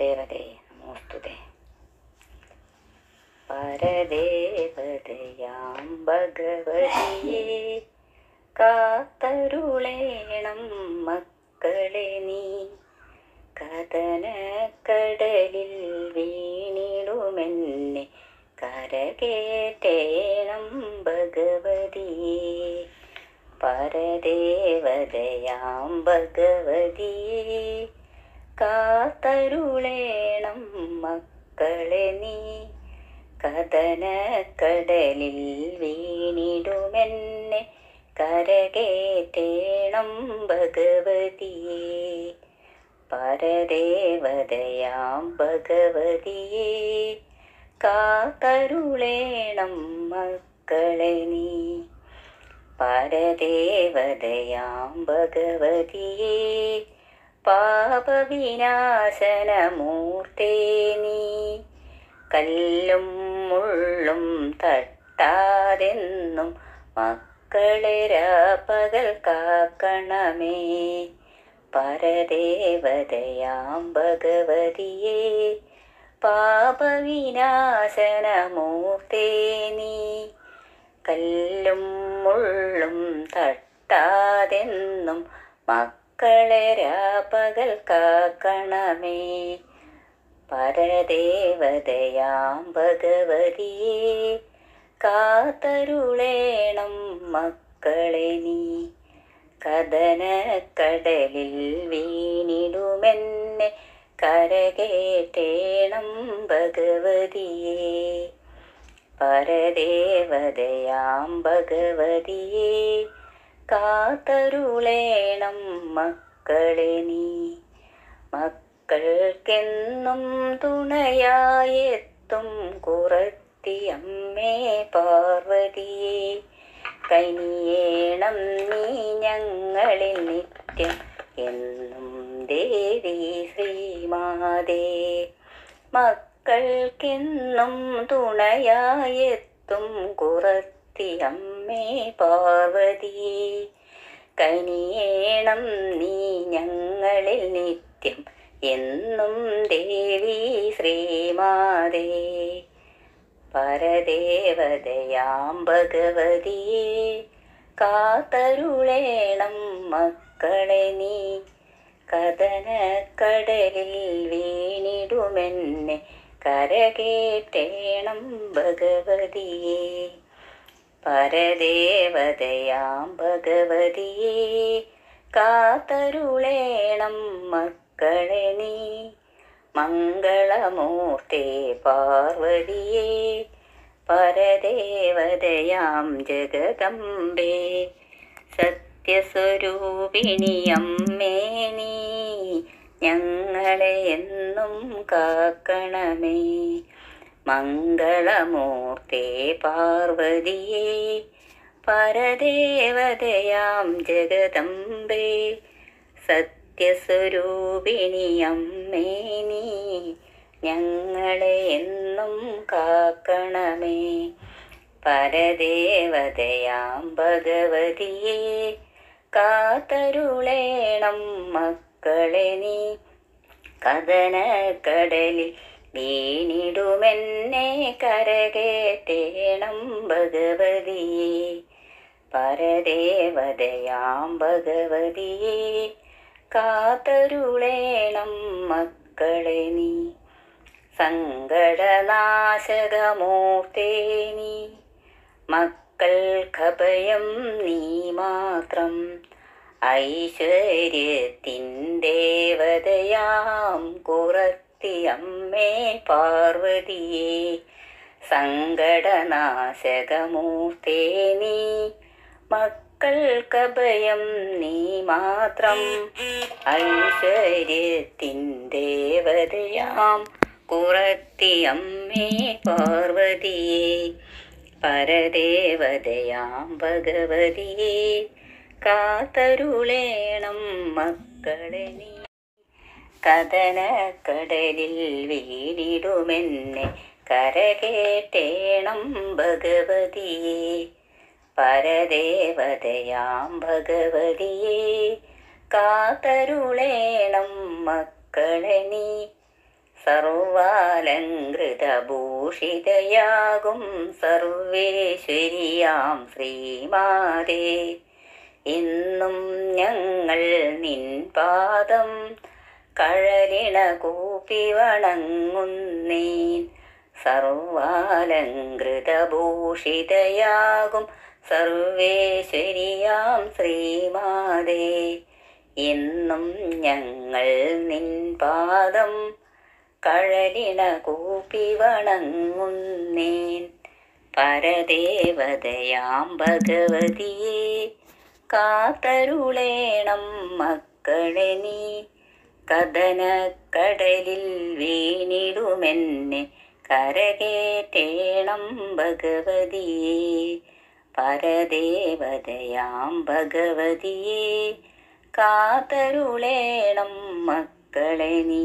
പരദേവതേ നമോസ്തുതേ പരദേവതയാം ഭഗവതിയെ കാത്തരുളേണം മക്കളെ നീ കടലിൽ വീണിടുമെന്നെ കരകേറ്റേണം ഭഗവതിയെ പരദേവതയാം ഭഗവതിയെ കാത്തരുളേണം മക്കളെ നീ കഥന കടലിൽ വീണിടുമെന്നെ കരകേറ്റേണം ഭഗവതിയെ പരദേവതയാം ഭഗവതിയെ കാത്തരുളേണം മക്കളെ നീ പരദേവതയാം ഭഗവതിയേ പാപവിനാശനമൂർത്തേനി കല്ലും മുള്ളും തട്ടാതെന്നും മക്കളെ രാപ്പകൽ കാക്കണമേ പരദേവതയാം ഭഗവതിയെ പാപവിനാശനമൂർത്തേനി കല്ലും മുള്ളും തട്ടാതെന്നും മക്ക മക്കളെ രാപ്പകൽ കാക്കണമേ പരദേവതയാം ഭഗവതിയേ കാതരുളേണം മക്കളെ നീ കടലിൽ വീണിടുമെന്നെ കരകേട്ടേണം ഭഗവതിയെ പരദേവതയാം ഭഗവതിയേ കാത്തരുളേണം മക്കളെ നീ മക്കൾക്കെന്നും തുണയായെത്തും കുറത്തിയമ്മേ പാർവതിയെ കനിയേണം നീ ഞങ്ങളിൽ നിത്യം എന്നും ദേവി ശ്രീമാതേ മക്കൾക്കെന്നും തുണയായെത്തും കുറത്തിയമ്മ മേ പാർവതി കനിയേണം നീ ഞങ്ങളിൽ നിത്യം എന്നും ദേവി ശ്രീമാതേ പരദേവതയാം ഭഗവതിയെ കാത്തരുളേണം മക്കളെ നീ കഥനക്കടലിൽ വീണിടുമെന്നെ കരകേറ്റേണം ഭഗവതിയേ പരദേവതയാം ഭഗവതിയെ കാത്തരുളേണം മക്കളെ നീ മംഗളമൂർത്തേ പാർവതിയെ പരദേവതയാം ജഗദമ്പേ സത്യസ്വരൂപിണിയമ്മേ നീ ഞങ്ങളെ എന്നും കാക്കണമേ മംഗളമൂർത്തേ പാർവതിയേ പരദേവതയാം ജഗദംബേ സത്യസ്വരൂപിണി അമ്മേ നീ ഞങ്ങളെ എന്നും കാക്കണമേ പരദേവതയാം ഭഗവതിയെ കാത്തരുളേണം മക്കളെ നീ കഥനക്കടലിൽ വീണിടുമെന്നെ കരകേത്തേണം ഭഗവതിയെ പരദേവതയാം ഭഗവതിയെ കാത്തരുളേണം മക്കളെ നീ സങ്കടനാശകമൂർത്തേനി നീ മക്കൾക്കഭയം നീ മാത്രം ഐശ്വര്യത്തിൻ ദേവതയാം കുറച്ച് ശക്തിയമ്മേ പാർവതിയേ സങ്കടനാശകമൂർത്തേ നീ മക്കൾക്കഭയം നീ മാത്രം ഐശ്വര്യത്തിൻ ദേവതയാം കുറത്തിയമ്മേ പാർവതിയേ പരദേവതയാം ഭഗവതിയേ കാത്തരുളേണം മക്കളെ നീ കഥന കടലിൽ വീണിടുമെന്നെ കരകേട്ടേണം ഭഗവതിയെ പരദേവതയാം ഭഗവതിയെ കാതരുളേണം മക്കളനി നീ സർവാലങ്കൃതഭൂഷിതയാകും സർവേശ്വരിയാം ശ്രീമാതേ ഇന്നും ഞങ്ങൾ നിൻ പാദം കഴലിള കൂപ്പി വണങ്ങുന്നേൻ സർവാലങ്കൃതഭൂഷിതയാകും സർവേശ്വരിയാം ശ്രീമാതേ എന്നും ഞങ്ങൾ നിൻ പാദം കഴലിണ കൂപ്പി വണങ്ങുന്നേൻ പരദേവതയാം ഭഗവതിയെ കാത്തരുളേണം മക്കളെ നീ കടലിൽ വീണിടുമെന്നെ കരകേറ്റേണം ഭഗവതിയെ പരദേവതയാം ഭഗവതിയെ കാതരുളേണം മക്കളെ നീ